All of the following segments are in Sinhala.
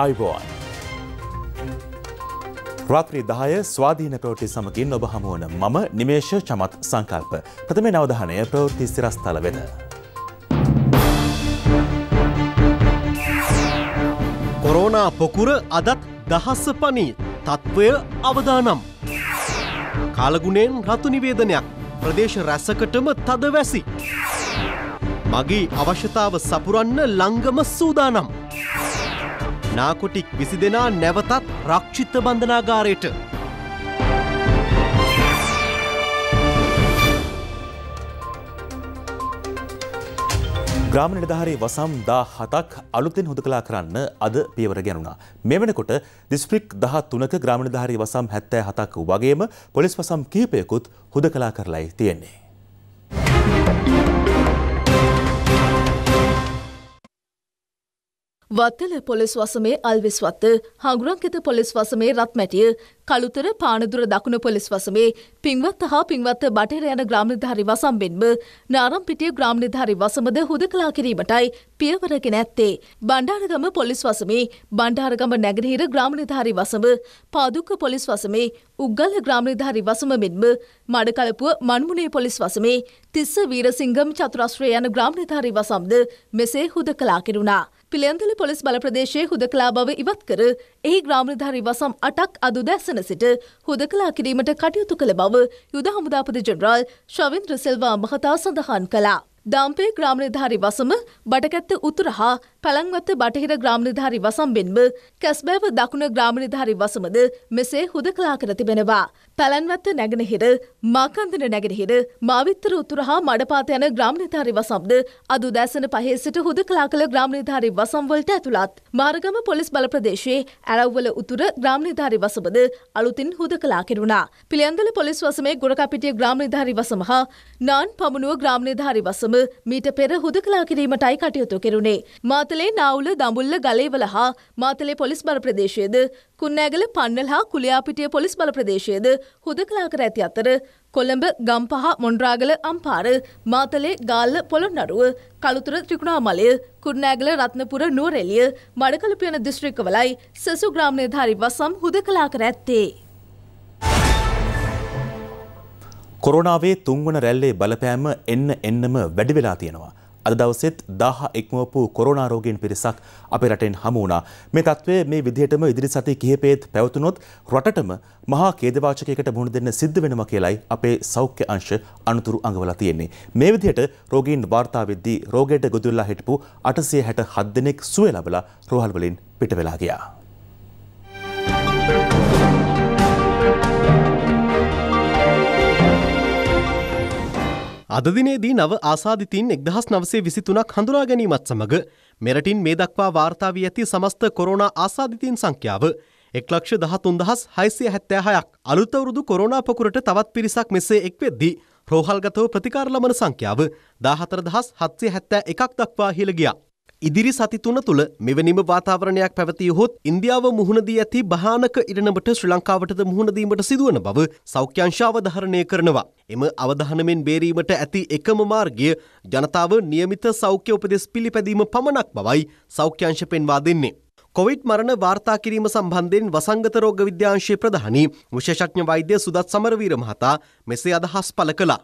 අයිබෝන් රාත්‍රී දාය ස්වාධීන ප්‍රවෘති සමගින් ඔබ හමුවන මම නිමේෂ චමත් සංකල්ප ප්‍රථමේ නවධානය ප්‍රවෘති සිරස්ථල වෙන. කොරෝනා පොකුර අදත් දහස්ස පනී තත්ත්වය අවදානම්. කාලගුණයෙන් රතු නිවේදනයක් ප්‍රදේශ රැසකටම තද වැසි. මගේ අවශ්‍යතාව සපුරන්න ලංගම සූදානම්. නාකුටික් විසි දෙනා නැවතත් රක්ෂිත්ත බන්ධනාගාරයට. ග්‍රාම නිධාරේ වසම් දා හතක් අලුතෙන් හොඳ කලා කරන්න අද පියවර ගැනුණා. මෙ වෙනකොට දිස්ප්‍රික් දහ තුනක ග්‍රාමණධාරී වසම් හැත්තෑ හතක් වගේම පොලිස් වසම් කීපයකුත් හොද කලා කරලයි තියෙන්නේ. වත්තල පොලිස් වසමේ අල්විස්වත්ත හගුරන්කෙත පොලිස් වසමේ රත්මැටිය කළුතර පානදුර දකුණ පොලිස් වසමේ පින්වත්ත හා පින්වත්ත බටහිර යන ග්‍රාමනිධාරි වසම්බෙන්ම නාරම්පිටිය ග්‍රාමනිධාරි වසමද හුදකලා කිරීමටයි පියවරගෙන ඇත්තේ. බණ්ඩාරගම පොලිස් වසමේ බණ්ඩාරගම නැගනහිර ග්‍රාමනිධාරි වසම පාදුක්ක පොලිස් වසමේ උග්ගල ග්‍රාමනිධාරි වසම මෙන්ම මඩකලපුව මන්මුණේ පොලිස් වසමේ තිස්ස වීරසිංගම් චතුරස්ත්‍රය යන ග්‍රාමනිධාරි වසම්ද මෙසේ හුදකලා කෙරුණා. පිළියන්තල පොලිස් බල ප්‍රදේශයේ හුදකලා බව ඉවත් කර එහි ග්‍රාමනිධාරී වසම් අටක් අද දැසන සිට හුදකලා කිරීමට කටයුතු කළ බව යුද හමුදාපති ජෙනරාල් ශවින්ද්‍ර සෙල්වා මහතා සඳහන් කළා. දාම්පේ ග්‍රාමනිධාරී වසම බටකැත්ත උතුර හා පැළංවත්ත බටහිර ග්‍රාමනිධාරී වසම් බෙන්ම කැස්බෑව දකුණ ග්‍රාමනිධාරී වසමද මෙසේ හුදකලා කර තිබෙනවා. පැළැන්වත්ත නැගෙනහිර මාකන්දන නැගෙනහිර මාවිත්තර උතුර හා මඩපාත යන ග්‍රාමනිධාරි වසම්ද අද උදෑසන පහේ සිට හුද කලා කළ ග්‍රාමනිධාරි වසම් වලට ඇතුළත් මාර්ගම පොලිස් බල ප්‍රදේශයේ ඇරව්වල උතුර ග්‍රාමනිධාරි වසමද අලුතින් හුද කලා කෙරුණා පිළියන්ගල පොලිස් වසමේ ගොරකපිටිය ග්‍රාමනිධාරි වසම හා නාන් පමණුව ග්‍රාමනිධාරි වසම මීට පෙර හුද කලා කිරීමටයි කටයුතු කෙරුණේ මාතලේ නාවුල දඹුල්ල ගලේවල හා මාතලේ පොලිස් බල ප්‍රදේශයේද කුන්නෑගල පන්නල් හා කුලයාපිටිය පොලිස් බල ප්‍රදේශයේද හුදකලා කර ඇති අතර කොළඹ ගම්පහ මොන්ඩ්‍රාගල අම්පාර මාතලේ ගාල්ල පොළොන්නරුව කළුතුර ත්‍රිකුණාමලය කුරුණෑගල රත්නපුර නුවරඑළිය මඩකලපියන දිස්ත්‍රික්කවලයි සසු ග්‍රාම නිලධාරී වසම් හුදකලා කර ඇත්තේ. කොරෝනාවේ තුන්වන රැල්ලේ බලපෑම එන්න එන්නම වැඩි වෙලා තියෙනවා. අද දවසෙත් දාහ එක්මුවපු කොරෝනා රෝගීන් පිරිසක් අපේ රටෙන් හමු වුණා. මේ තත්ත්වය මේ විදිහටම ඉදිරි සති කිහිපෙත් පැවතුනොත් රටටම මහා ඛේදවාචකයකට මුහුණ දෙන්න සිද්ධ වෙනවා කියලයි අපේ සෞඛ්‍ය අංශ අනුතුරු අඟවලා තියෙන්නේ. මේ විදිහට රෝගීන් වාර්තා වෙද්දී රෝගයට ගොදුරලා හිටපු 867 දෙනෙක් සුවය ලබලා රෝහල් වලින් පිට වෙලා ගියා. අදදිනේදී නව ආසාධිතීන් එක්දහස් නවසේ විසි තුනක් හඳුනා ගැනීමත් සමඟ මෙරටින් මේ දක්වා වාර්තා වී ඇති සමස්ත කොරෝණ ආසාධිතීන් සංඛ්‍යාව එක්ලක්ෂ දහතුන් දහස් හයිසිය හැත්තෑහයක් අලුතවරුදු කොරෝනාපකුරට තවත් පිරිසක් මෙසේ එක් වෙද්දී ප්‍රෝහල්ගතව ප්‍රතිකාරලමන සංඛ්‍යාව දාහතර දහස් හත්සේ හැත්තෑ එකක් දක්වා හිළගියා. ඉදිරි සති තුන තුළ මෙවැනිම වාතාවරණයක් පැවතියහොත් ඉන්දියාව මුහුණදී ඇති භයානක ඉරණමට ශ්‍රී ලංකාවටද මුහුණදීමට සිදුවන බව සෞඛ්‍යංශාව ධාරණය කරනවා. එම අවධානමෙන් බේරීමට ඇති එකම මාර්ගය ජනතාව નિયમિત සෞඛ්‍ය උපදෙස් පිළිපැදීම පමණක් බවයි සෞඛ්‍යංශ පෙන්වා දෙන්නේ. කොවිඩ් මරණ වාර්තා කිරීම සම්බන්ධයෙන් වසංගත රෝග විද්‍යාංශයේ ප්‍රධානී විශේෂඥ වෛද්‍ය සුදත් සමරවීර මහතා මෙසේ අදහස් පළ කළා.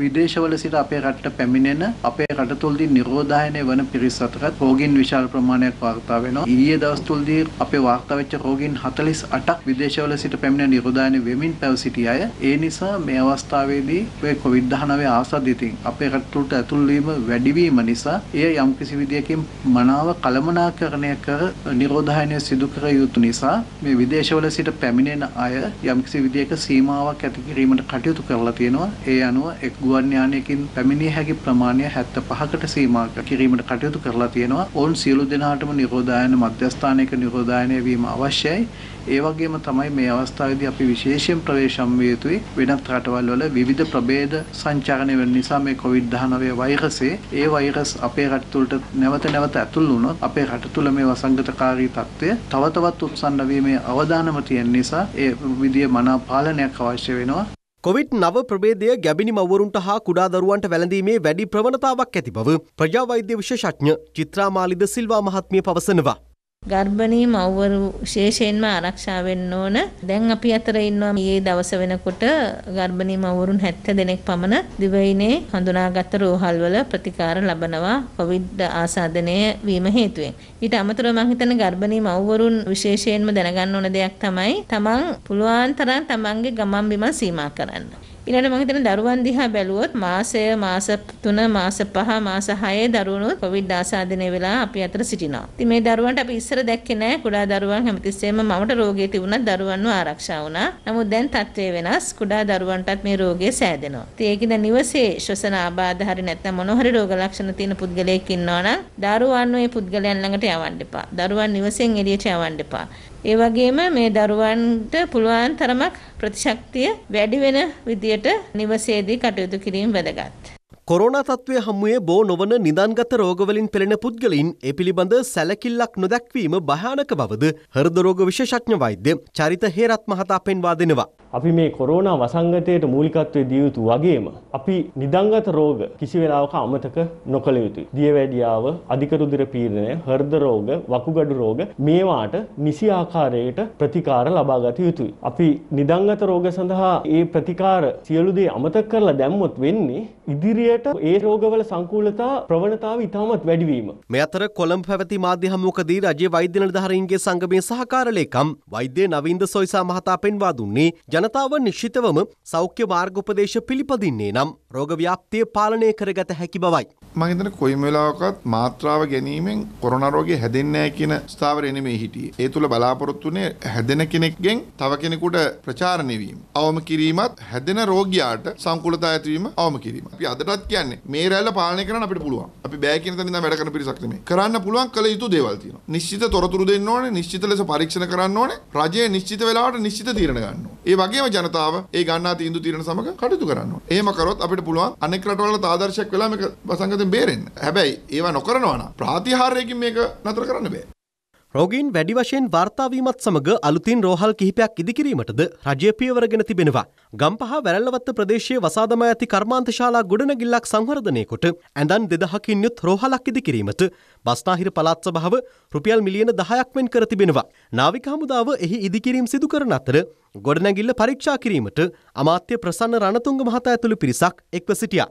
විදේශවල සිට අපේ රටට පැමිණෙන අපේ රට තුළදී නිරෝධායනය වන පිරිස් අතරත් රෝගීන් විශාල ප්‍රමාණයක් වාර්තා වෙනවා. ඊයේ දවස් තුළදී අපේ වාර්තා වෙච්ච රෝගීන් 48ක් විදේශවල සිට පැමිණ නිරෝධායනය වෙමින් පැව සිටි අය. ඒ නිසා මේ අවස්ථාවේදී ඔය COVID-19 ආසාදිතින් අපේ රට තුළට ඇතුල් වීම වැඩි වීම නිසා එය යම්කිසි විදියකින් මනාව කළමනාකරණය කර නිරෝධායනය සිදු කර යුතු නිසා මේ විදේශවල සිට පැමිණෙන අය යම්කිසි විදියක සීමාවක් ඇති කිරීමට කටයුතු කරලා තියෙනවා. ඒ අනුව එක් ගුවන් යානයකින් පැමිණිය හැකි ප්‍රමාණය 75කට සීමා කිරීමට කටයුතු කරලා තියෙනවා. ඔවුන් සියලු දෙනාටම නිරෝධායන මධ්‍යස්ථානයක නිරෝධායනය වීම අවශ්‍යයි. ඒ වගේම තමයි මේ අවස්ථාවේදී අපි විශේෂයෙන් ප්‍රවේශම් විය යුතුයි. වෙනත් රටවල් වල විවිධ ප්‍රභේද සංචාරණය වෙන නිසා මේ COVID-19 වෛරසය, ඒ වෛරස් අපේ රට තුළට නැවත නැවත ඇතුල් වුණොත් අපේ රට තුළ මේ වසංගතකාරී තත්ත්වය තව තවත් උත්සන්න වීමේ අවදානම තියෙන නිසා ඒ විදිය මනා පාලනයක් අවශ්‍ය වෙනවා. කොවිඩ් නව ප්‍රබේදය ගැබිනි මවරුන්ට හා කුඩා දරුවන්ට වැළඳීමේ වැඩි ප්‍රවණතාවක් ඇති බව ප්‍රජාවෛද්‍ය විශේෂඥ චිත්‍රාමාලිද සිල්වා මහත්මිය පවසනවා. ගර්භණී මව්වරු විශේෂයෙන්ම ආරක්ෂා වෙන්න ඕන. දැන් අපි අතර ඉන්නවා මේ දවස වෙනකොට ගර්භණී මව්වරුන් 70 දෙනෙක් පමණ දිවයිනේ හඳුනාගත් රෝහල්වල ප්‍රතිකාර ලබනවා කොවිඩ් ආසාදනය වීම හේතුවෙන්. ඊට අමතරව මම හිතන්නේ ගර්භණී මව්වරුන් විශේෂයෙන්ම දැනගන්න ඕන දෙයක් තමයි තමන් පුළුවන් තරම් තමන්ගේ ගමන් බිමන් සීමා කරන්න. ඊළඟට මම හිතන දරුවන් දිහා බැලුවොත් මාසය මාස 3 මාස 5 මාස 6 දරුවනුත් කොවිඩ් ආසාදනය වෙලා අපි අතර සිටිනවා. ඉතින් මේ දරුවන්ට අපි ඉස්සර දැක්කේ නැහැ කුඩා දරුවන් හැමතිස්සෙම මවට රෝගී තිබුණත් දරුවන්ව ආරක්ෂා වුණා. නමුත් දැන් තත්ත්වය වෙනස්. කුඩා දරුවන්ටත් මේ රෝගය සෑදෙනවා. ඉතින් ඒකද නිවසේ ශ්වසන ආබාධ හරි නැත්නම් මොන හරි රෝග ලක්ෂණ තියෙන පුද්ගලයෙක් ඉන්නවා නම් දරුවන් ওই පුද්ගලයන් ළඟට යවන්න එපා. දරුවන් නිවසෙන් එළියට යවන්න එපා. ඒ වගේම මේ දරුවන්ට පුළුවන් තරමක් ප්‍රතිශක්තිය වැඩි වෙන විදියට නිවසේදී කටයුතු කිරීම වැදගත්. කොරෝනා තත්ත්වය හමුවේ බෝ නොවන නිදන්ගත රෝගවලින් පෙළෙන පුද්ගලින් ඒ පිළිබඳ සැලකිල්ලක් නොදැක්වීම භයානක බවද හෘද රෝග විශේෂඥ වෛද්‍ය චරිත හේරත් මහතා පෙන්වා දෙනවා. අපි මේ කොරෝනා වසංගතයට මූලිකත්වයේ දිය යුතු වගේම අපි නිදංගත රෝග කිසි වෙලාවක අමතක නොකළ යුතුයි. දියවැඩියාව, අධික රුධිර පීඩනය, හෘද රෝග, වකුගඩු රෝග මේවාට නිසි ආකාරයට ප්‍රතිකාර ලබා ගත යුතුයි. අපි නිදංගත රෝග සඳහා ඒ ප්‍රතිකාර සියලු දේ අමතක කරලා දැම්මොත් වෙන්නේ ඉදිරියට ඒ රෝගවල සංකූලතා ප්‍රවණතාව ඉතාමත් වැඩි වීම. මේ අතර කොළඹ පැවති මාධ්‍ය හමුවකදී රජයේ වෛද්‍ය නිලධාරීන්ගේ සංගමේ සහකාර ලේකම් වෛද්‍ය නවින්ද සොයිසා මහතා පෙන්වා දුන්නේ ජන ජනතාව නිශ්චිතවම සෞඛ්‍ය මාර්ගෝපදේශ පිළිපදින්නේ නම් රෝගව්‍යාප්තිය පාලනය කරගත හැකි බවයි. මහිතන කොයිම වෙලාවකත් මාත්‍රාව ගැනීමෙන් කොරෝනා රෝගේ හැදෙන්නේ නැහැ කියන ස්ථාවරය නෙමෙයි හිටියේ. ඒ තුල බලාපොරොත්තුනේ හැදෙන කෙනෙක්ගෙන් තව කෙනෙකුට ප්‍රචාරණය වීම. අවම කිරීමත් හැදෙන රෝගියාට සංකූලතා ඇතිවීම අවම කිරීම. අපි අදටත් කියන්නේ මේ රැල්ල පාලනය කරන්න අපිට පුළුවන්. අපි බෑ කියන තැන ඉඳන් වැඩ කරන පිරිසක් නෙමෙයි. කරන්න පුළුවන් කළ යුතු දේවල් තියෙනවා. නිශ්චිත තොරතුරු දෙන්න ඕනේ, නිශ්චිත ලෙස පරීක්ෂණ කරන්න ඕනේ. රජය නිශ්චිත වෙලාවට නිශ්චිත තීරණ ගන්න ඕනේ. ඒ වගේ වගේම ජනතාව ඒ ගන්නා තීන්දුව తీරන සමග කටයුතු කරනවා. එහෙම කරොත් අපිට පුළුවන් අනෙක් රටවලට ආදර්ශයක් වෙලා මේක වසංගතෙන් බේරෙන්න. හැබැයි ඒවා නොකරනවා නම් ප්‍රාතිහාර්යකින් මේක නතර කරන්න බෑ. රෝගීන් වැඩි වශයෙන් වාර්තාාවීමත් සමඟ අලුතින් රෝහල් කිහිපයක් ඉදිකිරීමටද රජය පියවරගෙන තිබෙනවා. ගම්පහ වැරල්ලවත්ත ප්‍රදේශයේ වසාදම ඇති කර්මාන්තශාලා ගොඩනගිල්ලක් සංහරධනයකොට ඇඳන් දෙදහකින් යුත් රෝහලක් ඉදිකිරීමට බස්නාහිර පළාත් සභාව රුපියල් මිලියන දහයක්මෙන් කර තිබෙනවා. නාවික හමුදාව එහි ඉදිකිරීම් සිදු කරන අතර ගොඩනැගිල්ල පරීක්ෂා කිරීමට අමාත්‍ය ප්‍රසන්න රණතුංග මහතා ඇතුළු පිරිසක් එක්ව සිටියා.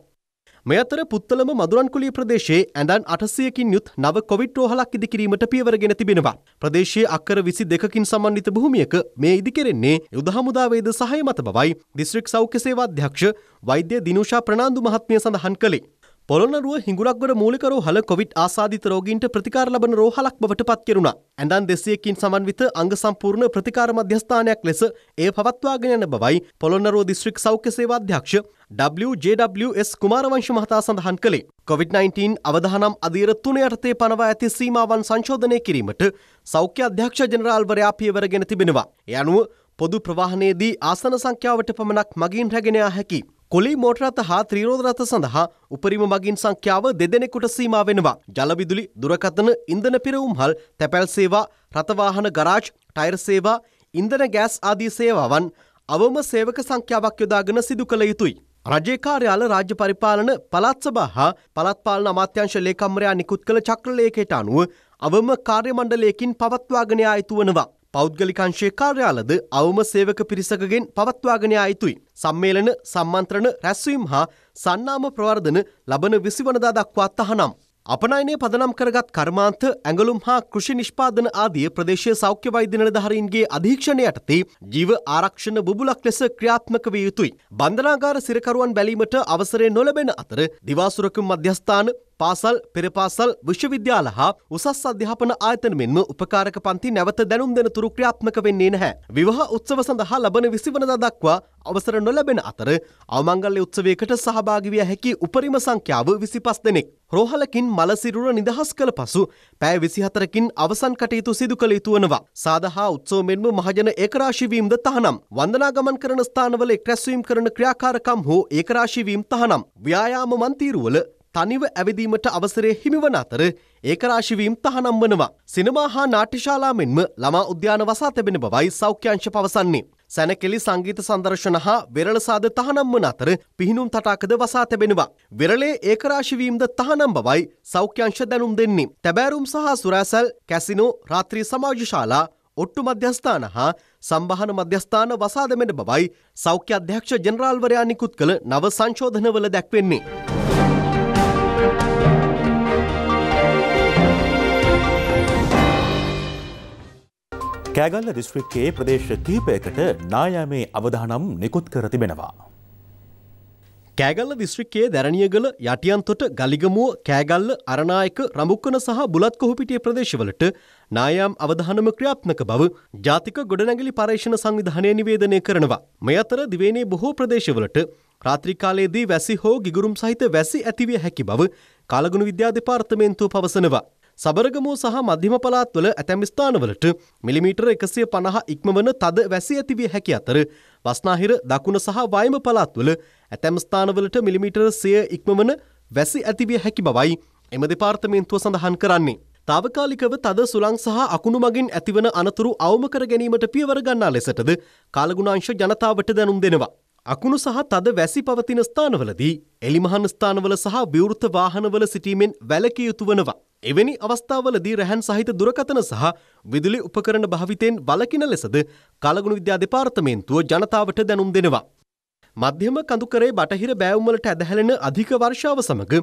මේ අතර පුත්තලම මදුරන්කුලිය ප්‍රදේශයේ ඇඳන් 800කින් යුත් නව කොවිඩ් රෝහලක් ඉදිකිරීමට පියවරගෙන තිබෙනවා. ප්‍රදේශයේ අක්කර 22කින් සමන්විත භූමියක මේ ඉදිකෙරෙන්නේ යුද හමුදාවේද සහාය මත බවයි දිස්ත්‍රික් සෞඛ්‍ය සේවා අධ්‍යක්ෂ වෛද්‍ය දිනුෂා ප්‍රනාන්දු මහත්මිය සඳහන් කළේ. පොළොන්නරුව හිඟුරක්ගොඩ මූලික රෝහල කොවිඩ් ආසාධිත රෝගීන්ට ප්‍රතිකාර ලබන රෝහලක් බවට පත් කෙරුණා. ඇඳන් 200කින් සමන්විත අංග සම්පූර්ණ ප්‍රතිකාර මධ්‍යස්ථානයක් ලෙස එය පවත්වාගෙන යන බවයි පොළොන්නරුව දිස්ත්‍රික් සෞඛ්‍ය සේවා අධ්‍යක්ෂ WJWS කුමාරවංශ මහතා සඳහන් කළේ. COVID-19 අවධානම් අධීර 3 යටතේ පනවා ඇති සීමාවන් සංශෝධනය කිරීමට සෞඛ්‍ය අධ්‍යක්ෂ ජෙනරාල්වරයා පියවර ගෙන තිබෙනවා. ඒ අනුව පොදු ප්‍රවාහනයේදී ආසන සංඛ්‍යාවට පමණක් මගින් රැගෙන යා හැකියි. කොලි මෝටරත හා ත්‍රීරෝධරත සඳහා උපරිම මගින් සංඛ්‍යාව දෙදෙනෙකුට සීමා වෙනවා. ජලවිදුලි දුරකථන ඉන්ධන පිරවුම් හල් තැපැල් සේවා රථවාහන ගරාජ් ටයිර් සේවා ඉන්ධන ගෑස් ආදී සේවාවන් අවම සේවක සංඛ්‍යාවක් යොදාගෙන සිදු කළ යුතුයි. රජයේ කාර්යාල රාජ්‍ය පරිපාලන පළාත් සභා හා පළාත් පාලන අමාත්‍යාංශ ලේකම්වරයා නිකුත් කළ චක්‍රලේඛයට අනුව අවම කාර්ය මණ්ඩලයකින් පවත්වාගෙන ආ යුතු වෙනවා. පෞද්ගලිකංශයේ කාර්යාලද අවම සේවක පිරිසකගෙන් පවත්වාගෙන යා යුතුයි. සම්මේලන, සම්මන්ත්‍රණ, රැස්වීම් හා සන්නාම ප්‍රවර්ධන ලබන 20 වනදා දක්වා තහනම්. අපනයනය පදනම් කරගත් කර්මාන්ත, ඇඟලුම් හා කෘෂි නිෂ්පාදන ආදී ප්‍රදේශීය සෞඛ්‍ය වෛද්‍ය නිලධාරීන්ගේ අධීක්ෂණය යටතේ ජීව ආරක්ෂණ බුබුලක් ලෙස ක්‍රියාත්මක විය යුතුයි. බන්ධනාගාර සිරකරුවන් බැලීමට අවසරය නොලැබෙන අතර දිවාසුරක මධ්‍යස්ථාන පාසල් පෙරපාසල් විශ්වවිද්‍යාල හා උසස් අධ්‍යාපන ආයතන මෙන්ම උපකාරක පන්ති නැවත දැනුම් දෙන තුරු ක්‍රියාත්මක වෙන්නේ නැහැ. විවාහ උත්සව සඳහා ලබන විසිවනදා දක්වා අවසර නොලැබෙන අතර අවමංගල්‍ය උත්සවයකට සහභාගිවිය හැකි උපරිම සංඛ්‍යාව විසිපස් දෙනෙක්. රෝහලකින් මලසිරුර නිදහස් කළ පසු පෑ විසිහතරකින් අවසන් කටයුතු සිදු කළ යුතුවනවා. සාදහා උත්සෝමෙන්ම මහජන ඒකරාශිවීම්ද තහනම්. වන්දනාගමන් කරන ස්ථානවල එක්රැස්වීම් කරන ක්‍රියාකාරකම් හෝ ඒකරාශිවීම් තහනම්. ව්‍යායාම මන්තීරුවල තනිව ඇවිදීමට අවසරය හිමිවන අතර ඒකරාශිවීම් තහනම් වනවා. සිනමා හා නාට්‍යශාලා මෙන්ම ළමා උද්‍යාන වසා තිබෙන බවයි සෞඛ්‍යංශ පවසන්නේ. සැනකෙලි සංගීත සංදර්ශන හා වෙරළ සාද තහනම් වන අතර පිහිනුම් තටාකද වසා තිබෙනවා. වෙරළේ ඒකරාශිවීම්ද තහනම් බවයි සෞඛ්‍යංශ දැනුම් දෙන්නේ. තැබෑරුම් සහ සුරාසැල්, කැසිනෝ, රාත්‍රී සමාජශාලා, ඔට්ටු මධ්‍යස්ථාන හා සම්බහන මධ්‍යස්ථාන වසා දෙමෙන බවයි සෞඛ්‍ය අධ්‍යක්ෂ ජනරාල්වරයා නිකුත් කළ නව සංශෝධනවල දැක්වෙන්නේ. කෑගල්ල දිස්ත්‍රික්කයේ ප්‍රදේශ කීපයකට නායෑමේ අවධානම් නිකුත් කර තිබෙනවා. කෑගල්ල දිස්ත්‍රික්කයේ දැරණියගල යටියන්තොට ගලිගමුව කෑගල්ල අරණායක රමුක්කන සහ බුලත් කොහොපිටිය ප්‍රදේශවලට නායම් අවධානම ක්‍රියාත්මක බව ජාතික ගොඩනැගිලි පර්යේෂණ සංවිධානය නිවේදනය කරනවා. මේ අතර දිවයිනේ බොහෝ ප්‍රදේශවලට රාත්‍රිකාලයේදී වැසි හෝ ගිගුරුම් සහිත වැසි ඇතිවිය හැකි බව කාලගුණ විද්‍යා දෙපාර්තමේන්තුව පවසනවා. සබරගමුව සහ මධ්‍යම පළාත්වල ඇතැම් ස්ථානවලට මිලිමීටර 150 ඉක්මවන තද වැසි ඇතිවිය හැකි අතර බස්නාහිර දකුණ සහ වයඹ පළාත්වල ඇතැම් ස්ථානවලට මිලිමීටර 100 ඉක්මවන වැසි ඇතිවිය හැකි බවයි එම දෙපාර්තමේන්තුව සඳහන් කරන්නේ. තාවකාලිකව තද සුළං සහ අකුණු මගින් ඇතිවන අනතුරු අවම කර ගැනීමට පියවර ගන්නා ලෙසටද කාලගුණාංශ ජනතාවට දැනුම් දෙනවා. අකුණු සහ තද වැසි පවතින ස්ථානවලදී එලිමහන් ස්ථානවල සහ විවෘත වාහනවල සිටීමෙන් වැළකිය යුතු වනවා. එවැනි අවස්ථාවලදී රැහන් සහිත දුරකථන සහ විදුලි උපකරණ භාවිතයෙන් වළකින ලෙසද කලගුණ විද්‍යා දෙපාර්තමේන්තුව ජනතාවට දැනුම් දෙනවා. මධ්‍යම කඳුකරේ බටහිර බෑවුම්වලට ඇදහැලෙන අධික වර්ෂාව සමග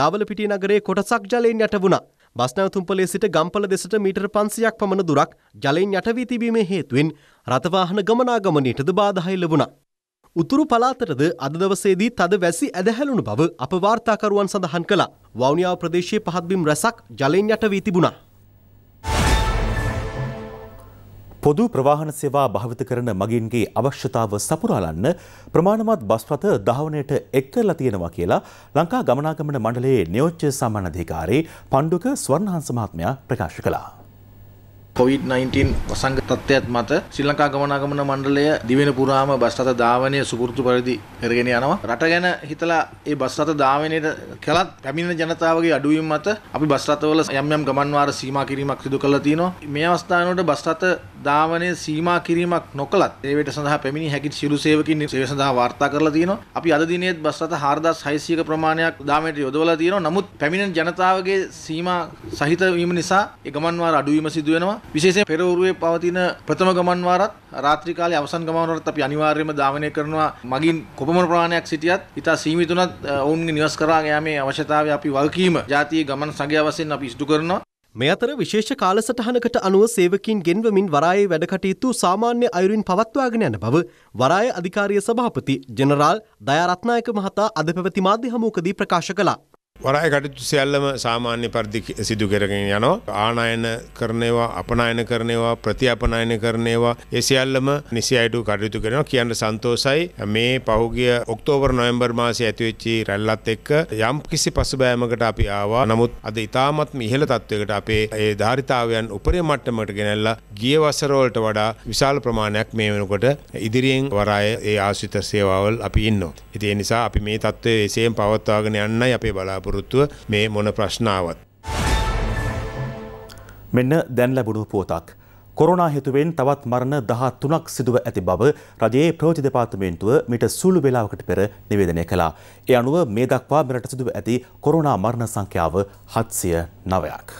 නාවලපිටිය නගරේ කොටසක් ජලයෙන් යට වුණා. බස්නැවතුම්පලේ සිට ගම්පල දෙසට මීටර් 500ක් පමණ දුරක් ජලයෙන් යට වී තිබීමේ හේතුවෙන් රථවාහන ගමනාගමනයටද බාධා එල්ල වුණා. උතුරු පලාතරද අද දවසේදී තද වැසි ඇදහැලුණු බව අප වාර්තාකරුවන් සඳහන් කළා. වවුනියාව ප්‍රදේශයේ පහත්බිම් රැසක් ජලයෙන් යට වී තිබුණා. පොදු ප්‍රවාහන සේවා භාවිත කරන මගින්ගේ අවශ්‍යතාව සපුරාලන්න ප්‍රමාණවත් බස් රථ ධාවනයට එක් කරලා තියෙනවා කියලා ලංකා ගමනාගමන මණ්ඩලයේ නියෝජ්‍ය සාමාන්‍ය අධිකාරී පණ්ඩුක ස්වර්ණහංස මහත්මයා ප්‍රකාශ කළා. කොවිD-19 වසංග තත්ත්වයක් මත ශ්‍රී ලංකා ගමනාගමන මණ්ඩලය දිවෙන පුරාම බස් රථ ධාවනය සුපුරුදු පරිදි කරගෙන යනවා. රට ගැන හිතලා ඒ බස් රථ ධාවනයේ කලත් පැමිණෙන ජනතාවගේ අඩුවීම මත අපි බස් රථවල යම් යම් ගමන් වාර සීමා කිරීමක් සිදු කළා තියෙනවා. මේ අවස්ථාන වල බස් රථ ධාවනයේ සීමා කිරීමක් නොකලත් ඒවට සඳහා පැමිණි හැකි සියලු සේවකින් සේවය සඳහා වාර්තා කරලා තියෙනවා. අපි අද දිනේත් බස් රථ 4600ක ප්‍රමාණයක් ධාවනයට යොදවලා තියෙනවා. නමුත් පැමිණෙන ජනතාවගේ සීමා සහිත වීම නිසා ඒ ගමන් වාර අඩුවීම සිදු වෙනවා. විශේෂයෙන් පෙරවරුවේ පවතින ප්‍රථම ගමන් වාරත් රාත්‍රී කාලයේ අවසන් ගමන් වාරත් අපි අනිවාර්යයෙන්ම ධාවනය කරනවා මගින් කොපමණ ප්‍රමාණයක් සිටියත් ඊට සීමිතුණත් ඔවුන්ගේ නිවස් කරා යෑමේ අවශ්‍යතාවය අපි වගකීම ජාතියේ ගමන් සංඝයා වශයෙන් අපි ඉෂ්ටු කරනවා මේ අතර විශේෂ කාලසටහනකට අනුව සේවකින් ගෙන්වමින් වරායේ වැඩ කටයුතු සාමාන්‍ය අයුරින් පවත්වාගෙන යන බව වරාය අධිකාරිය සභාපති ජෙනරාල් දයාරත්නායක මහතා අද පැවති මාධ්‍ය හමුවකදී ප්‍රකාශ කළා. වරාය කටයුතු සියල්ලම සාමාන්‍ය පරිදි සිදු කරගෙන යනවා. ආනයන කරනවා, අපනයන කරනවා, ප්‍රතිඅපනයන කරනවා. ඒ සියල්ලම නිසි අයඩු කටයුතු කරනවා කියන්න සන්තෝසයි. මේ පහුගිය ඔක්තෝබර් නොවැම්බර් මාසයේ ඇතිවෙච්ච රැල්ලත් එක්ක යම් කිසි පසුබෑමකට අපි ආවා. නමුත් අද ඉතාමත්ම ඉහළ තත්වයකට අපේ ඒ ධාරිතාවයන් උපරිම මට්ටමකට ගෙනල්ලා ගිය වසර වලට වඩා විශාල ප්‍රමාණයක් මේ වෙනකොට ඉදිරියෙන් වරාය ඒ ආශ්‍රිත සේවාවල් අපි ඉන්නවා. ඉතින් ඒ නිසා අපි මේ තත්ත්වය එසේම පවත්වාගෙන යන්නයි අපේ බලාපොරොත්තු බලාපොරොත්තුව මේ මොන ප්‍රශ්නාවත්. මෙන්න දැන් ලැබුණු පුවතක්. කොරනා හේතුවෙන් තවත් මරණ දහත් තුනක් සිදුව ඇති බව රජයේ ප්‍රෝජ දෙපාර්තමේන්තුව මිට සුළු වෙලාවකට පෙර නිවේදනය කළා. ඒ අනුව මේ දක්වා මෙරට සිදුව ඇති කොරුණා මරණ සංඛ්‍යාව හත්සිය නවයක්.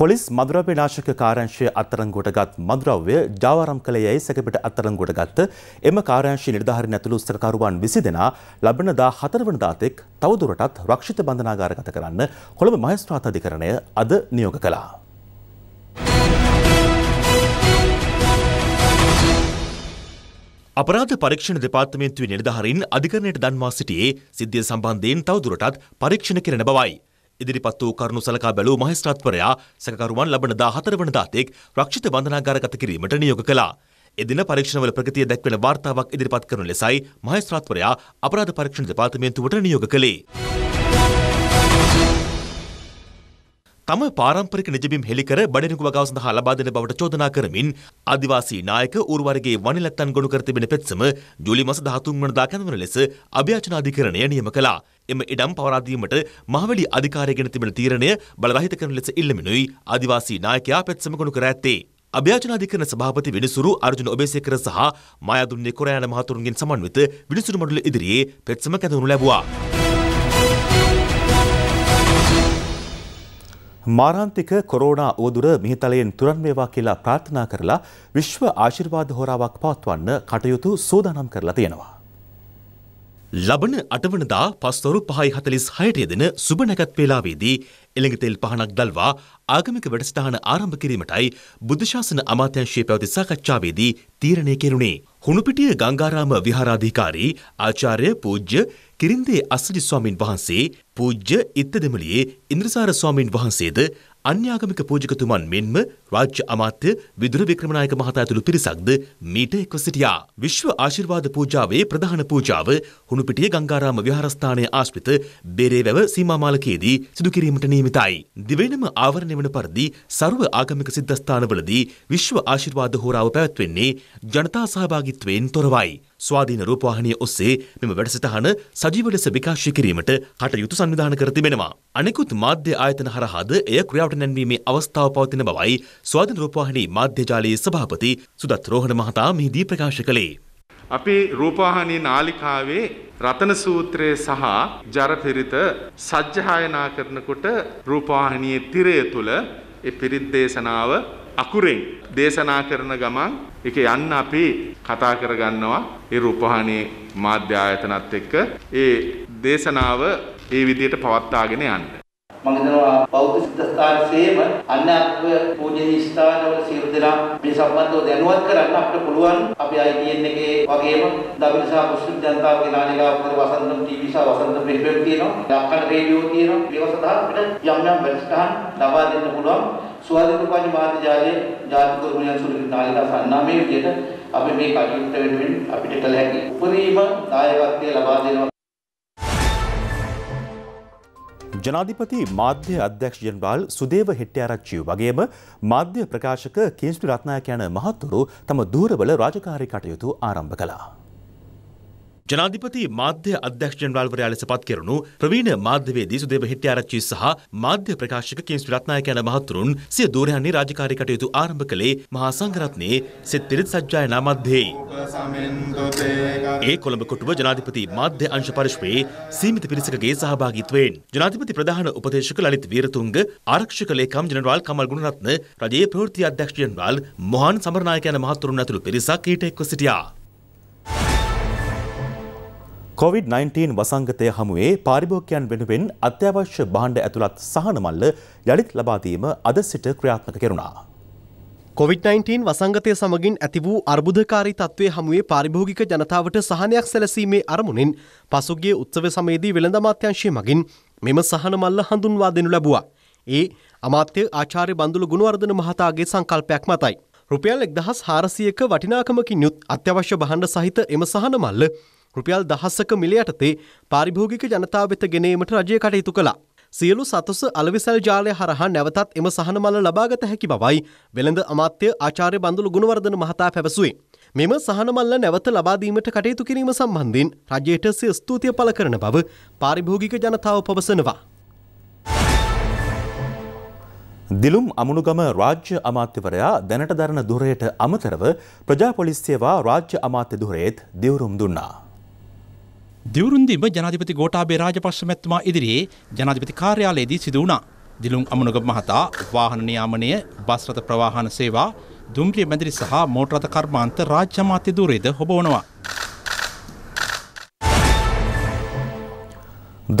පොලිස් මදුරපිනාශක කාරංශය අත්තරංගොටගත් මදුරව්‍ය ජාවාරම් කළ යැයි සැකපිට අත්තරංගොටගත්ත එම කාරංශය නිර්ධාරණ ඇතුළු ස්ත්‍රකරුවන් විසි දෙනා ලබන දා හතරවන දාතෙක් තවදුරටත් රක්ෂිත බන්ධනාගාරගත කරන්න කොළඹ මහස්ත්‍රාත අධිකරණය අද නියෝග කළා. අපරාධ පරීක්ෂණ දෙපාර්තමේන්තුවේ නිලධාරීන් අධිකරණයට දන්වා සිටියේ සිද්ධිය සම්බන්ධයෙන් තවදුරටත් පරීක්ෂණ කෙරෙන බවයි. ඉදිරිපත් වූ කරුණු සලකා බැලූ මහේස්ත්‍රාත්වරයා සැකකරුවන් ලබන 14 වනදා තෙක් රක්ෂිත බන්ධනාගාරගත කිරීමට නියෝග කළා. එදින පරීක්ෂණවල ප්‍රගතිය දැක්වෙන වාර්තාවක් ඉදිරිපත් කරන ලෙසයි මහේස්ත්‍රාත්වරයා අපරාධ පරීක්ෂණ දෙපාර්තමේන්තුවට නියෝග කළේ. තම පාරම්පරික නිජබිම් හෙළිකර බඩිනුක වගාව සඳහා ලබා දෙන බවට චෝදනා කරමින් ආදිවාසී නායක ඌරුවර්ගයේ වනිලත්තන් ගොනු කර තිබෙන පෙත්සම ජූලි මස 13 වනදා කැඳවන ලෙස අභ්‍යාචන අධිකරණය නියම කළා. එම ඉඩම් පවරා දීමට මහවැලි අධිකාරියගෙන තිබෙන තීරණය බලරහිත කරන ලෙස ඉල්ලමිනුයි ආදිවාසී නායකයා පෙත්සම ගොනු කර ඇත්තේ. අභ්‍යාචන අධිකරණ සභාපති විනිසුරු අර්ජුන ඔබේසේකර සහ මායාදුන්නේ කොරයාන මහතුරුන්ගෙන් සමන්විත විනිසුරු මඩුල ඉදිරියේ පෙත්සම කැඳවනු ලැබුවා. මාරාන්තික කොරෝනා ඕදුර මිහිතලයෙන් තුරන් වේවා කියලා ප්‍රාර්ථනා කරලා විශ්ව ආශිර්වාද හෝරාවක් පවත්වන්න කටයුතු සූදානම් කරලා තියෙනවා. ලබන අටවනදා පස්වරු පහයි හතලිස් හයට යෙදෙන සුබ නැකත් වේලාවේදී එළඟතෙල් පහනක් දල්වා ආගමික වැඩසටහන ආරම්භ කිරීමටයි බුද්ධශාසන අමාත්‍යංශයේ පැවති සාකච්ඡාවේදී තීරණය කෙරුණේ. හුණුපිටිය ගංගාරාම විහාරාධිකාරී ආචාර්ය පූජ්‍ය තිරින්දේ අස්සජි ස්වාමින් වහන්සේ පූජ්‍ය ඉත්තදෙමලියේ ඉන්ද්‍රසාර ස්වාමින් වහන්සේද අන්‍යාගමික පූජකතුමන් මෙන්ම රාජ්‍ය අමාත්‍ය විදුර වික්‍රමනායක මහතා ඇතුළු පිරිසක්ද මීට එක්ව සිටියා. විශ්ව ආශිර්වාද පූජාවේ ප්‍රධාන පූජාව හුණුපිටිය ගංගාරාම විහාරස්ථානය ආශ්‍රිත බෙරේවැව සීමාමාලකයේදී සිදු කිරීමට නියමිතයි. දිවෙනම ආවරණය වන පරිදි ਸਰව ආගමික සිද්ධස්ථානවලදී විශ්ව ආශිර්වාද හෝරාව පැවැත්වෙන්නේ ජනතා සහභාගිත්වයෙන් තොරවයි. ස්වාධීන රූපවාහිනිය ඔස්සේ මෙම වැඩසටහන සජීව ලෙස විකාශය කිරීමට කටයුතු සංවිධාන කර තිබෙනවා. අනෙකුත් මාධ්‍ය ආයතන හරහාද එය ක්‍රියාවට සභාවට නැන්වීමේ මේ අවස්ථාව පවතින බවයි ස්වාධීන රූපවාහිනී මාධ්‍ය ජාලයේ සභාපති සුදත් රෝහණ මහතා මෙහිදී ප්‍රකාශ කළේ. අපි රූපවාහිනී නාලිකාවේ රතන සූත්‍රය සහ ජරපිරිත සජ්ජහායනා කරනකොට රූපවාහිනී තිරය තුල ඒ පිරිත් දේශනාව අකුරෙන් දේශනා කරන ගමන් ඒක යන්න අපි කතා කරගන්නවා ඒ රූපවාහිනී මාධ්‍ය ආයතනත් එක්ක ඒ දේශනාව ඒ විදිහට පවත්වාගෙන යන්න. මම හිතනවා බෞද්ධ සිද්ධාස්ථානයේම අන්‍යාත්ම පූජනීය ස්ථානවල සියලු දෙනා මේ සම්බන්ධව දැනුවත් කරන්න අපිට පුළුවන් අපි IDN එකේ වගේම දමිළ සහ මුස්ලිම් ජනතාවගේ නාලිකාවකට වසන්තම් TV සහ වසන්තම් FM තියෙනවා ලක්කන රේඩියෝ තියෙනවා ඒවා සඳහා අපිට යම් යම් වැඩසටහන් ලබා දෙන්න පුළුවන් සුවදිනුපනි මාධ්‍යාලයේ ජාතික ගුරුමයන් සුළුගේ නාලිකා සම්නාමයේ විදිහට අපි මේ කටයුත්ත වෙනුවෙන් අපිට කළ හැකි උපරිම දායකත්වය ලබා දෙනවා ජනාධිපති මාධ්‍ය අධ්‍යක්ෂ ජනරාල් සුදේව හෙට්ටිආරච්චි වගේම මාධ්‍ය ප්‍රකාශක කිංස්ටි රත්නායක යන මහත්තුරු තම ධූරවල රාජකාරී කටයුතු ආරම්භ කළා. ජනාධිපති මාධ්‍ය අධ්‍යක්ෂ ජනරාල්වරයා ලෙස පත් කෙරුණු ප්‍රවීණ මාධ්‍යවේදී සුදේව හෙට්ටිආරච්චි සහ මාධ්‍ය ප්‍රකාශක කිංස් විරත්නායක යන මහතුරුන් සිය දූරයන්හි රාජකාරී කටයුතු ආරම්භ කළේ මහා සංඝරත්නයේ සෙත් පිරිත් සජ්ජායනා මැදෙහි. ඒ කොළඹ කොටුව ජනාධිපති මාධ්‍ය අංශ පරිශ්‍රයේ සීමිත පිරිසකගේ සහභාගීත්වයෙන් ජනාධිපති ප්‍රධාන උපදේශක ලලිත් වීරතුංග ආරක්ෂක ලේකම් ජනරාල් කමල් ගුණරත්න රජයේ ප්‍රවෘත්ති අධ්‍යක්ෂ ජනරාල් මොහන් සමරනායක යන මහතුරුන් ඇතුළු පිරිසක් ඊට එක්ව සිටියා. කොවිD-19 වසංගතය හමුවේ පාරිභෝගිකයන් වෙනුවෙන් අත්‍යවශ්‍ය භාණ්ඩ ඇතුළත් සහනමල්ල යළිත් ලබාදීම අද සිට ක්‍රියාත්මක කෙරුණා. COVID-19 වසංගතය සමගින් ඇති වූ අර්බුදකාරී තත්ත්වය හමුවේ පාරිභෝගික ජනතාවට සහනයක් සැලසීමේ අරමුණින් පසුගිය උත්සව සමයේදී වෙළඳ අමාත්‍යංශය මගින් මෙම සහනමල්ල හඳුන්වා දෙනු ලැබුවා. ඒ අමාත්‍ය ආචාර්ය බඳුළු ගුණවර්ධන මහතාගේ සංකල්පයක් මතයි. රුපියල් එක්දහස් හාරසියක වටිනාකමකින් යුත් අත්‍යවශ්‍ය බහණ්ඩ සහිත එම සහනමල්ල රුපියල් දහසක මිල යටතේ පාරිභෝගික ජනතාව වෙත ගෙනීමට රජය කටයුතු කළා. සියලු සතුස අලවිසල් ජාලය හරහා නැවතත් එම සහනමල ලබාගත හැකි බවයි වෙළඳ අමාත්‍ය ආචාර්ය බඳුළු ගුණවර්ධන මහතා පැවසුවේ. මෙම සහනමල්ල නැවත ලබා දීමට කටයුතු කිරීම සම්බන්ධයෙන් රජයට සිය ස්තුතිය පළ කරන බව පාරිභෝගික ජනතාව පවසනවා. දිලුම් අමුණුගම රාජ්‍ය අමාත්‍යවරයා දැනට දරන දුරයට අමතරව ප්‍රජාපොලිස් සේවා රාජ්‍ය අමාත්‍ය දුරේත් දිවුරුම් දුන්නා. දිවුරුන්දීම ජනාධිපති ගෝඨාභය රාජපක්ෂ මැතිතුමා ඉදිරියේ ජනාධිපති කාර්යාලයේදී සිදු වුණා. දිලුම් අමනුගම මහතා වාහන නියාමනය, බස් රථ ප්‍රවාහන සේවා, දුම්රිය මැදිරි සහ මෝටර රථ කර්මාන්ත රාජ්‍ය අමාත්‍ය ධූරයේද හොබවනවා.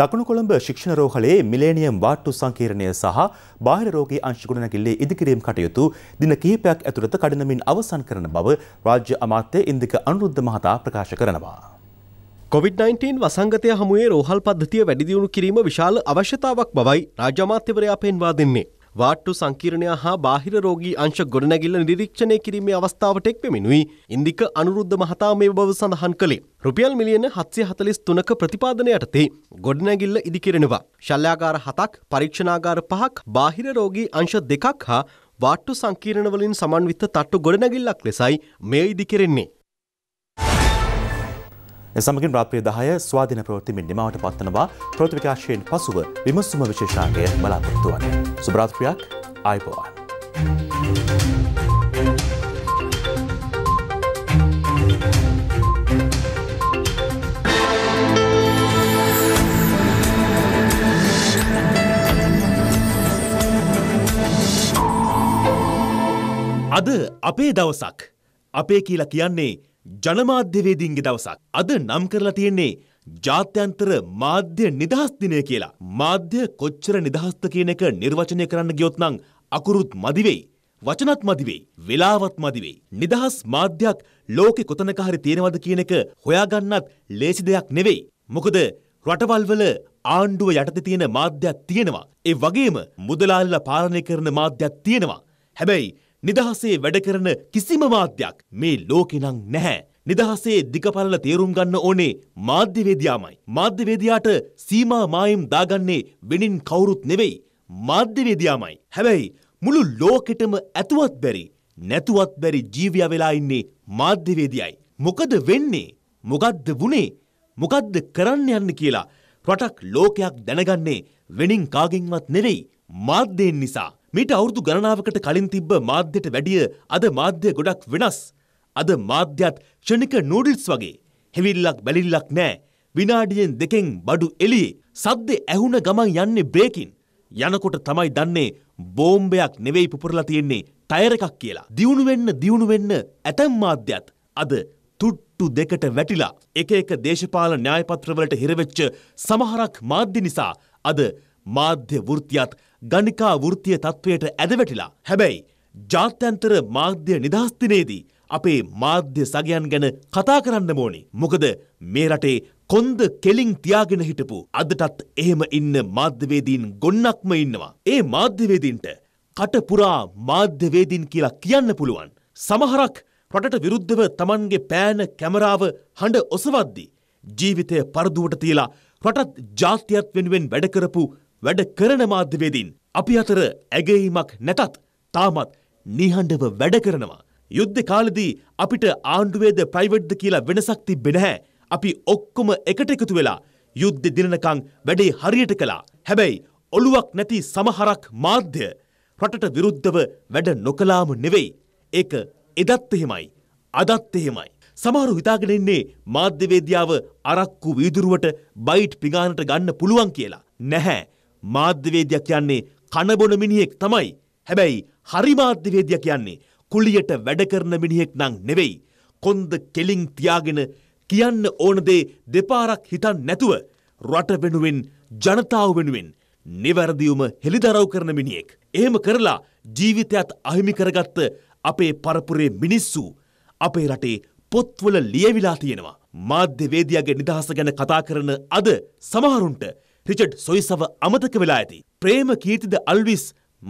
දකුණු කොළඹ ශික්ෂණ රෝහලේ මිලේනියම් වාට්ටු සංකීර්ණය සහ බාහිර රෝගී අංශ ගොඩනැගිල්ලේ ඉදිකිරීම් කටයුතු දින කිහිපයක් ඇතුළත කඩිනමින් අවසන් කරන බව රාජ්‍ය අමාත්‍ය ඉන්දික අනුරුද්ධ මහතා ප්‍රකාශ කරනවා. COVID-19 වසංගතය හමුවේ රෝහල් පද්ධතිය වැඩිදියුණු කිරීම විශාල අවශ්‍යතාවක් බවයි රාජ්‍යමාත්‍යවරයා පෙන්වා දෙන්නේ. වාට්ටු සංකීර්ණය හා බාහිර රෝගී අංශ ගොඩනැගිල්ල නිරීක්ෂණය කිරීමේ අවස්ථාවට එක් පෙමිනුයි ඉන්දික අනුරුද්ධ මහතා මේ බව සඳහන් කළේ. රුපියල් මිලියන හත්සිය හතලිස් තුනක ප්‍රතිපාදන යටතේ ගොඩනැගිල්ල ඉදිකිරෙනවා. ශල්‍යාගාර හතක් පරීක්ෂණාගාර පහක් බාහිර රෝගී අංශ දෙකක් හා වාට්ටු සංකීර්ණවලින් සමන්විත තට්ටු ගොඩනැගිල්ලක් ලෙසයි මේ ඉදිකෙරෙන්නේ. සමගින් රාත්‍රිය දහය ස්වාධීන ප්‍රවෘත්තිමින් නිමාවට පත්වනවා ප්‍රෘති විකාශයෙන් පසුව විමසුම විශේෂාංගය බලාපොරොත්තු වන. සුභරාත්‍රියක් අයිබෝවන්. අද අපේ දවසක් අපේ කියලා කියන්නේ ජනමාධ්‍යවේදීන්ගේ දවසක්. අද නම් කරලා තියෙන්නේ ජාත්‍යන්තර මාධ්‍ය නිදහස් දිනය කියලා. මාධ්‍ය කොච්චර නිදහස්ද කියන එක නිර්වචනය කරන්න ගියොත් නම් අකුරුත් මදි වෙයි. වචනත් මදි වෙයි. වෙලාවත් මදි වෙයි. නිදහස් මාධ්‍යයක් ලෝකෙ කොතනක හරි තියෙනවද කියන එක හොයාගන්නත් ලේසි දෙයක් නෙවෙයි. මොකද රටවල් වල ආණ්ඩුව යටතේ තියෙන මාධ්‍යයක් තියෙනවා. ඒ වගේම මුදලාලිලා පාලනය කරන මාධ්‍යයක් තියෙනවා. හැබැයි නිදහසේ වැඩ කරන කිසිම මාධ්‍යයක් මේ ලෝකෙනම් නැහැ. නිදහසේ දිගපරල තේරුම් ගන්න ඕනේ මාධ්‍යවේදියාමයි. මාධ්‍යවේදියාට සීමා මායිම් දාගන්නේ වෙනින් කවුරුත් නෙවෙයි. මාධ්‍යවේදියාමයි. හැබැයි මුළු ලෝකෙටම ඇතුවත් බැරි නැතුවත් බැරි ජීවියා වෙලා ඉන්නේ මාධ්‍යවේදියයි. මොකද වෙන්නේ? මොකද්ද වුනේ? මොකද්ද කරන්න යන්න කියලා රටක් ලෝකයක් දැනගන්නේ වෙනින් කාගෙන්වත් නෙවෙයි මාධ්‍යයෙන් නිසා. මීට අවුරුදු ගණනාවකට කලින් තිබ්බ මාධ්‍යයට වැඩිය අද මාධ්‍ය ගොඩක් වෙනස්. අද මාධ්‍යත් ෂණික නූඩිල්ස් වගේ. හෙවිල්ලක් බැලිල්ලක් නෑ. විනාඩියෙන් දෙකෙන් බඩු එළියේ සද්දෙ ඇහුන ගමන් යන්නේ බ්‍රේකින්. යනකොට තමයි දන්නේ බෝම්බයක් නෙවෙයි පුපුරලා තියෙන්නේ ටයර එකක් කියලා. දියුණු වෙන්න දියුණු වෙන්න ඇතැම් මාධ්‍යත් අද තුට්ටු දෙකට වැටිලා එක එක දේශපාලන න්‍යායපත්‍රවලට හිරවෙච්ච සමහරක් මාධ්‍ය නිසා අද මාධ්‍ය වෘත්තියත් ගණිකා වෘත්තිය තත්ත්වයට ඇදවැටිලා. හැබැයි ජාත්‍යන්තර මාධ්‍ය නිදහස්තිනේදී අපේ මාධ්‍ය සගයන් ගැන කතා කරන්න මෝනි. මොකද මේ රටේ කොන්ද කෙලින් තියාගෙන හිටපු අදටත් එහෙම ඉන්න මාධ්‍යවේදීන් ගොන්නක්ම ඉන්නවා. ඒ මාධ්‍යවේදීන්ට කටපුරා මාධ්‍යවේදීන් කියලා කියන්න පුළුවන්. සමහරක් රටට විරුද්ධව තමන්ගේ පෑන කැමරාව හඬ ඔසවද්දි. ජීවිතය පරදුවට තියලා රටත් ජාත්‍යත් වෙනුවෙන් වැඩකරපු වැඩ කරන මාධ්‍යවේදීන් අපි අතර ඇගීමක් නැතත් තාමත් නිහඬව වැඩ කරනවා. යුද්ධ කාලෙදී අපිට ආණ්ඩුවේද ප්‍රයිවට්ද කියලා වෙනසක් තිබෙන්නේ නැහැ. අපි ඔක්කොම එකට එකතු වෙලා යුද්ධ දිනනකං වැඩේ හරියට කළා. හැබැයි ඔළුවක් නැති සමහරක් මාධ්‍ය රටට විරුද්ධව වැඩ නොකලාම නෙවෙයි. ඒක එදත් එහෙමයි. අදත් එහෙමයි. සමහරු හිතාගෙන ඉන්නේ මාධ්‍යවේදියාව අරක්කු වීදුරුවට බයිට් පිඟානට ගන්න පුළුවන් කියලා. නැහැ. මාධ්‍යවේදයක් යන්නේ කනබොන මිනිහෙක් තමයි. හැබැයි හරි මාධ්‍යවේදයක් යන්නේ කුලියට වැඩ කරන මිනිහෙක් නම් නෙවෙයි. කොන්ද කෙලින් තියාගෙන කියන්න ඕන දේ දෙපාරක් හිතන් නැතුව රට වෙනුවෙන් ජනතාව වෙනුවෙන් නිවැරදිවම හෙළිදරව් කරන මිනිෙක්. එහෙම කරලා ජීවිතයත් අහිමි කරගත්ත අපේ පරපුරේ මිනිස්සු අපේ රටේ පොත්වල ලියවිලා තියෙනවා. මාධ්‍යවේදයාගේ නිදහස ගැන කතා කරන අද සමහරුන්ට රිචඩ් සොයිසව අමතක වෙලා ඇති. ප්‍රේම කීර්තිද අල්විස්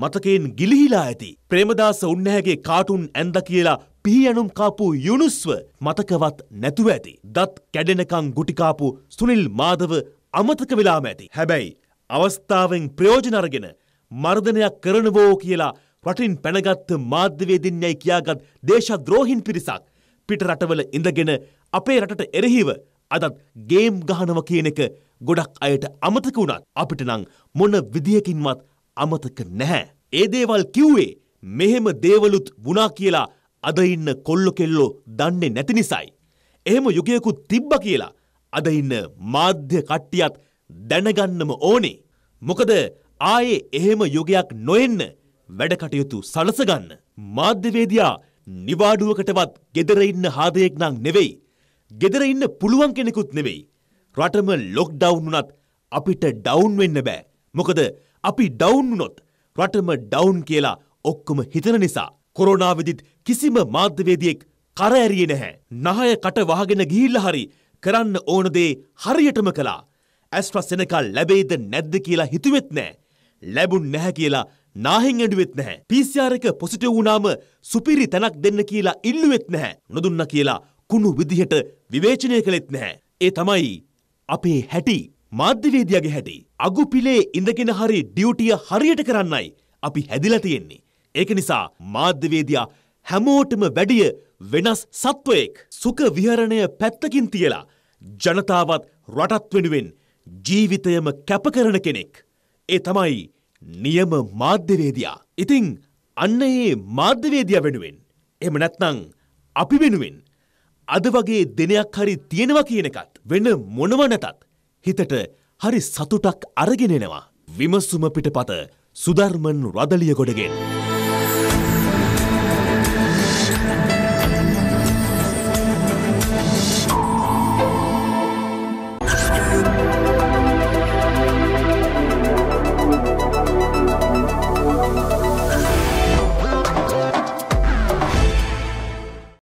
මතකයෙන් ගිලිහිලා ඇති. ප්‍රේමදාස උන්නෑගේ කාටුන් ඇන්ද කියලා පිහියනුම් කාපු යුනුස්ව මතකවත් නැතුව ඇති. දත් කැඩෙනකං ගුටිකාපු සුනිල් මාධව අමතක වෙලාම ඇති. හැබැයි අවස්ථාවෙන් ප්‍රයෝජන අරගෙන මර්ධනයක් කරනවෝ කියලා රටින් පැනගත්ත මාධ්‍යවේදින්යයි කියාගත් දේශද්‍රෝහින් පිරිසක් පිට රටවල ඉඳගෙන අපේ රටට එරෙහිව අදත් ගේම් ගහනව කියන එක ගොඩක් අයට අමතක වුණත් අපිට නම් මොන විදිහකින්වත් අමතක නැහැ. ඒ දේවල් කිව්වේ මෙහෙම දේවලුත් වුණා කියලා අද ඉන්න කොල්ල කෙල්ලෝ දන්නේ නැති නිසායි. එහෙම යුගයකුත් තිබ්බ කියලා අද ඉන්න මාධ්‍ය කට්ටියත් දැනගන්නම ඕනේ. මොකද ආයේ එහෙම යුගයක් නොෙන්න වැඩකටයුතු සලසගන්න. මාධ්‍යවේදයා නිවාඩුවකටවත් ගෙදර ඉන්න හාදයෙක් නම් නෙවෙයි. ගෙදර ඉන්න පුළුවන් කෙනෙකුත් නෙවෙයි. රටම ලොක් ඩවුනුනත් අපිට ඩවුන් වෙන්න බෑ. මොකද අපි ඩවුන්නුනොත් රටම ඩවුන් කියලා ඔක්කොම හිතන නිසා. කොරෝනාවිදිත් කිසිම මාධ්‍යවේදියෙක් කරඇරිය නැහැ. නහය කට වහගෙන ගිහිල්ල හරි කරන්න ඕනදේ හරියටම කලා. ඇස්ට්‍රස්සෙනකල් ලැබේද නැද්ද කියලා හිතුවෙත් නෑ. ලැබුන් නැහැ කියලා නාහිං ඇඩුවෙත් නැහැ. පිසිාර එක පොසිට වුණාම සුපිරි තැනක් දෙන්න කියලා ඉල්ලුවෙත් නැහැ. නොදුන්න කියලා කුණු විදිහට විවේචනය කළෙත් නැහැ. ඒ තමයි අපේ හැටි මාධ්‍යවේදයාගේ හැටි අගුපිලේ ඉඳගෙන හරි ඩියුටිය හරියට කරන්නයි අපි හැදිලා තියෙන්නේ. ඒක නිසා මාධ්‍යවේදයා හැමෝටම වැඩිය වෙනස් සත්වයෙක් සුඛ විහරණය පැත්තකින් තියලා ජනතාවත් රටත් වෙනුවෙන් ජීවිතයම කැප කරන කෙනෙක්. ඒ තමයි නියම මාධ්‍යවේදයා. ඉතිං අන්න ඒ මාධ්‍යවේදයා වෙනුවෙන් එම නැත්නම් අපි වෙනුවෙන් අද වගේ දෙනයක් හරි තියෙනවා කියන එකත් වෙන මොනව නැතත් හිතට හරි සතුටක් අරගෙනෙනවා. විමසුම පිටපත සුධර්මන් රදලිය ගොඩගෙන්.